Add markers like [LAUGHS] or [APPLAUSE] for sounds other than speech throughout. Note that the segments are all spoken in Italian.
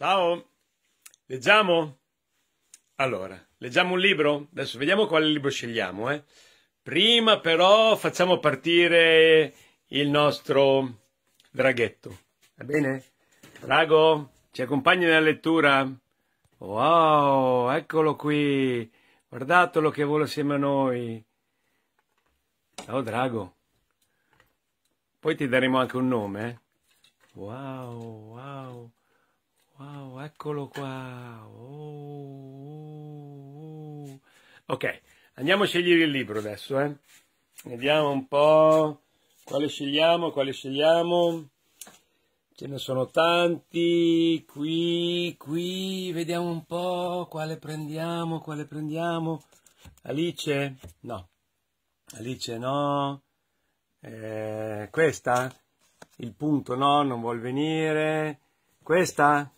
Ciao, leggiamo? Allora, leggiamo un libro? Adesso vediamo quale libro scegliamo. Eh? Prima però facciamo partire il nostro draghetto. Va bene? Drago, ci accompagni nella lettura? Wow, eccolo qui. Guardatelo che vola assieme a noi. Ciao Drago. Poi ti daremo anche un nome. Eh? Wow, wow. Wow, eccolo qua. Oh, oh, oh, Ok, andiamo a scegliere il libro adesso, eh. Vediamo un po' quale scegliamo, quale scegliamo. Ce ne sono tanti, qui, qui, vediamo un po' quale prendiamo, quale prendiamo. Alice? No. Alice no. Eh, questa? Il punto no, non vuol venire. Questa?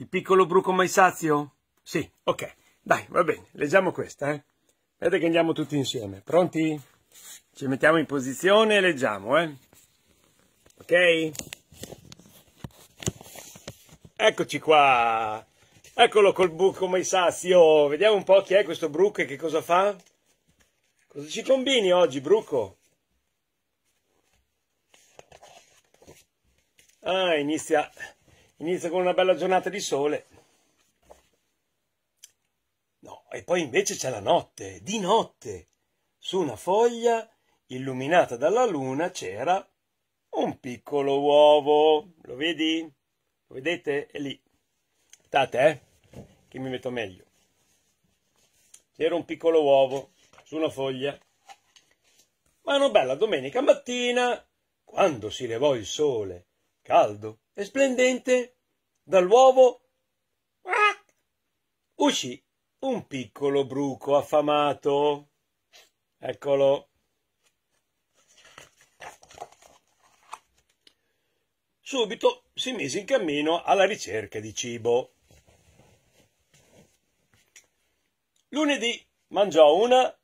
Il piccolo bruco maisazio? Sì, ok. Dai, va bene, leggiamo questa, eh. Vedete che andiamo tutti insieme. Pronti? Ci mettiamo in posizione e leggiamo, eh. Ok? Eccoci qua. Eccolo col bruco maisazio. Vediamo un po' chi è questo bruco e che cosa fa. Cosa ci combini oggi, bruco? Ah, inizia inizia con una bella giornata di sole. No, e poi invece c'è la notte, di notte, su una foglia illuminata dalla luna c'era un piccolo uovo. Lo vedi? Lo vedete? È lì. Aspettate, eh, che mi metto meglio. C'era un piccolo uovo su una foglia. Ma una bella domenica mattina, quando si levò il sole, caldo, e splendente dall'uovo ah, uscì un piccolo bruco affamato. Eccolo. Subito si mise in cammino alla ricerca di cibo. Lunedì mangiò una.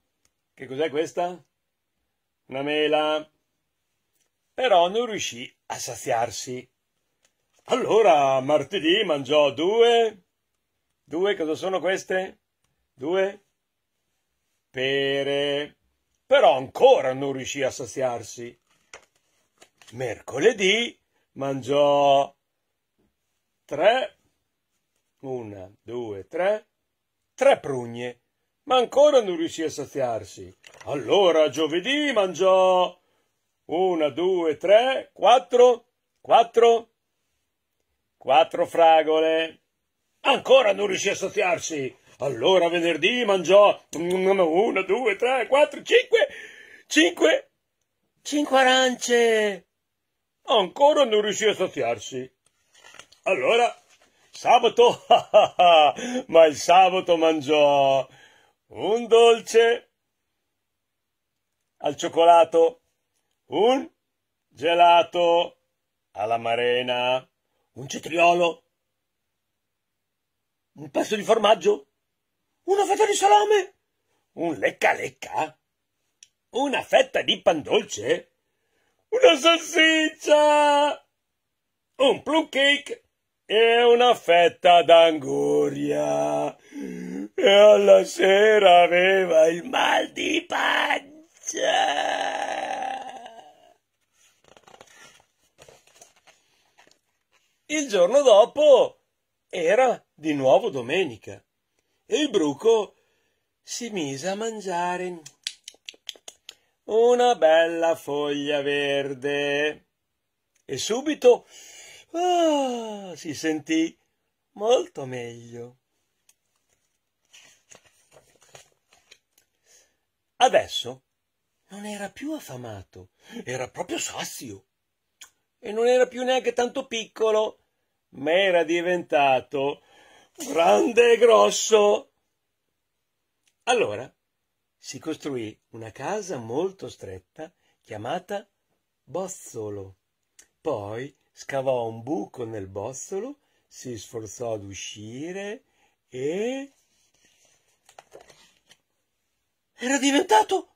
Che cos'è questa? Una mela. Però non riuscì a saziarsi. Allora, martedì mangiò due... Due, cosa sono queste? Due? Pere. Però ancora non riuscì a saziarsi. Mercoledì mangiò tre, una, due, tre, tre prugne, ma ancora non riuscì a saziarsi. Allora giovedì mangiò una, due, tre, quattro, quattro, Quattro fragole. Ancora non riuscì a saziarsi. Allora venerdì mangiò una, due, tre, quattro, cinque, cinque, cinque arance. Ancora non riuscì a saziarsi. Allora sabato, [LAUGHS] ma il sabato mangiò un dolce al cioccolato, un gelato alla marena un cetriolo, un pezzo di formaggio, una fetta di salame, un lecca lecca, una fetta di pan dolce, una salsiccia, un plum cake e una fetta d'anguria. E alla sera aveva il mal di pancia. Il giorno dopo era di nuovo domenica e il bruco si mise a mangiare una bella foglia verde e subito ah, si sentì molto meglio. Adesso non era più affamato, era proprio sazio e non era più neanche tanto piccolo ma era diventato grande e grosso. Allora si costruì una casa molto stretta chiamata bozzolo. Poi scavò un buco nel bozzolo, si sforzò ad uscire e... Era diventato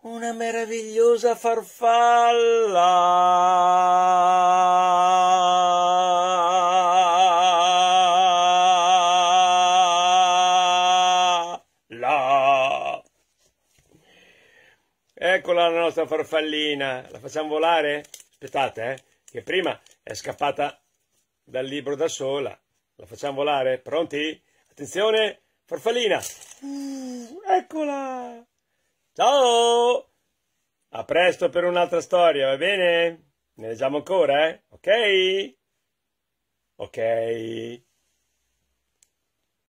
una meravigliosa farfalla. Eccola la nostra farfallina. La facciamo volare? Aspettate, eh, che prima è scappata dal libro da sola. La facciamo volare? Pronti? Attenzione, farfallina. Uh, eccola. Ciao. A presto per un'altra storia, va bene? Ne leggiamo ancora, eh? Ok? Ok.